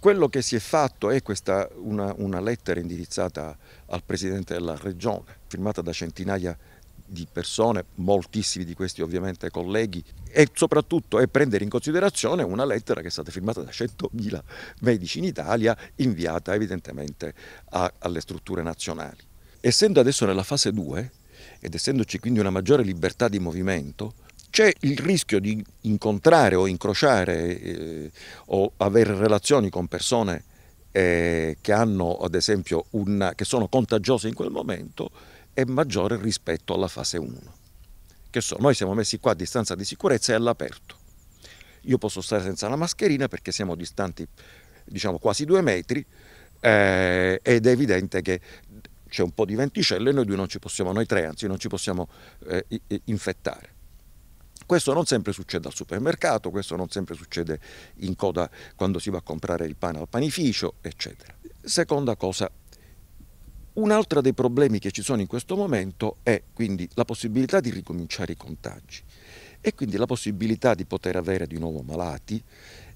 Quello che si è fatto è questa, una, una lettera indirizzata al Presidente della Regione, firmata da centinaia di persone, moltissimi di questi ovviamente colleghi, e soprattutto è prendere in considerazione una lettera che è stata firmata da 100.000 medici in Italia, inviata evidentemente a, alle strutture nazionali. Essendo adesso nella fase 2 ed essendoci quindi una maggiore libertà di movimento, c'è il rischio di incontrare o incrociare eh, o avere relazioni con persone eh, che hanno ad esempio una, che sono contagiose in quel momento è maggiore rispetto alla fase 1. Che so, noi siamo messi qua a distanza di sicurezza e all'aperto. Io posso stare senza la mascherina perché siamo distanti diciamo quasi due metri eh, ed è evidente che c'è un po' di venticello e noi due non ci possiamo, noi tre anzi, non ci possiamo eh, infettare. Questo non sempre succede al supermercato, questo non sempre succede in coda quando si va a comprare il pane al panificio, eccetera. Seconda cosa, un altro dei problemi che ci sono in questo momento è quindi la possibilità di ricominciare i contagi e quindi la possibilità di poter avere di nuovo malati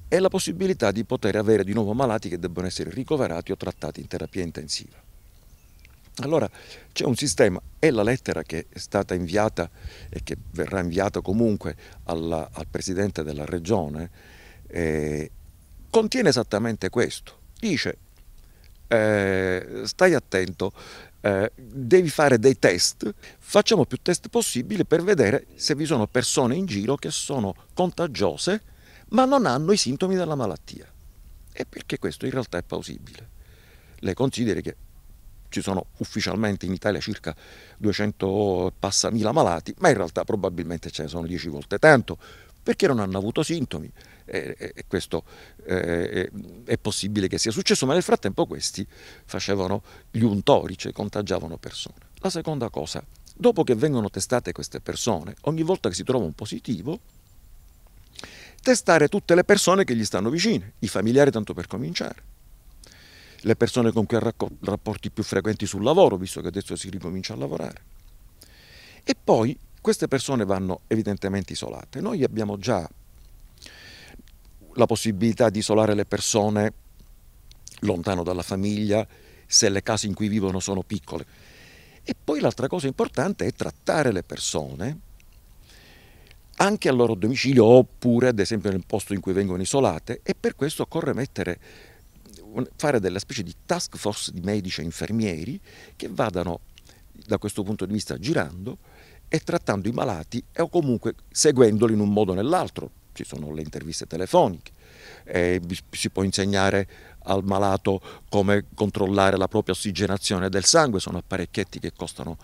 e la possibilità di poter avere di nuovo malati che debbono essere ricoverati o trattati in terapia intensiva. Allora c'è un sistema, è la lettera che è stata inviata e che verrà inviata comunque alla, al Presidente della Regione, eh, contiene esattamente questo. Dice, eh, stai attento, eh, devi fare dei test, facciamo più test possibili per vedere se vi sono persone in giro che sono contagiose ma non hanno i sintomi della malattia. E perché questo in realtà è plausibile. Lei consideri che ci sono ufficialmente in Italia circa 200 passa mila malati, ma in realtà probabilmente ce ne sono 10 volte tanto, perché non hanno avuto sintomi e, e questo eh, è possibile che sia successo, ma nel frattempo questi facevano gli untori, cioè contagiavano persone. La seconda cosa, dopo che vengono testate queste persone, ogni volta che si trova un positivo, testare tutte le persone che gli stanno vicine, i familiari tanto per cominciare le persone con cui ha rapporti più frequenti sul lavoro, visto che adesso si ricomincia a lavorare. E poi queste persone vanno evidentemente isolate. Noi abbiamo già la possibilità di isolare le persone lontano dalla famiglia, se le case in cui vivono sono piccole. E poi l'altra cosa importante è trattare le persone anche al loro domicilio oppure ad esempio nel posto in cui vengono isolate e per questo occorre mettere fare della specie di task force di medici e infermieri che vadano da questo punto di vista girando e trattando i malati o comunque seguendoli in un modo o nell'altro. Ci sono le interviste telefoniche, eh, si può insegnare al malato come controllare la propria ossigenazione del sangue, sono apparecchietti che costano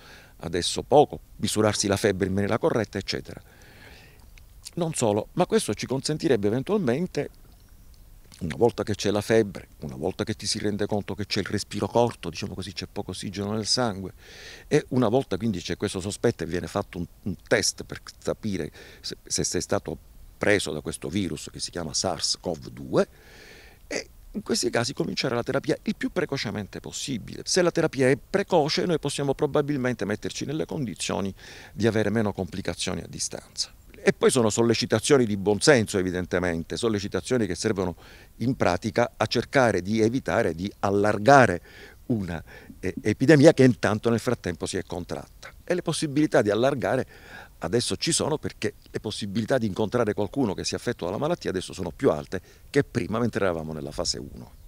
adesso poco, misurarsi la febbre in maniera corretta, eccetera. Non solo, ma questo ci consentirebbe eventualmente una volta che c'è la febbre, una volta che ti si rende conto che c'è il respiro corto, diciamo così c'è poco ossigeno nel sangue e una volta quindi c'è questo sospetto e viene fatto un, un test per capire se, se, sei stato preso da questo virus che si chiama SARS-CoV-2 e in questi casi cominciare la terapia il più precocemente possibile. Se la terapia è precoce noi possiamo probabilmente metterci nelle condizioni di avere meno complicazioni a distanza. E poi sono sollecitazioni di buonsenso evidentemente, sollecitazioni che servono in pratica a cercare di evitare di allargare una eh, epidemia che intanto nel frattempo si è contratta. E le possibilità di allargare adesso ci sono perché le possibilità di incontrare qualcuno che si è affetto dalla malattia adesso sono più alte che prima mentre eravamo nella fase 1.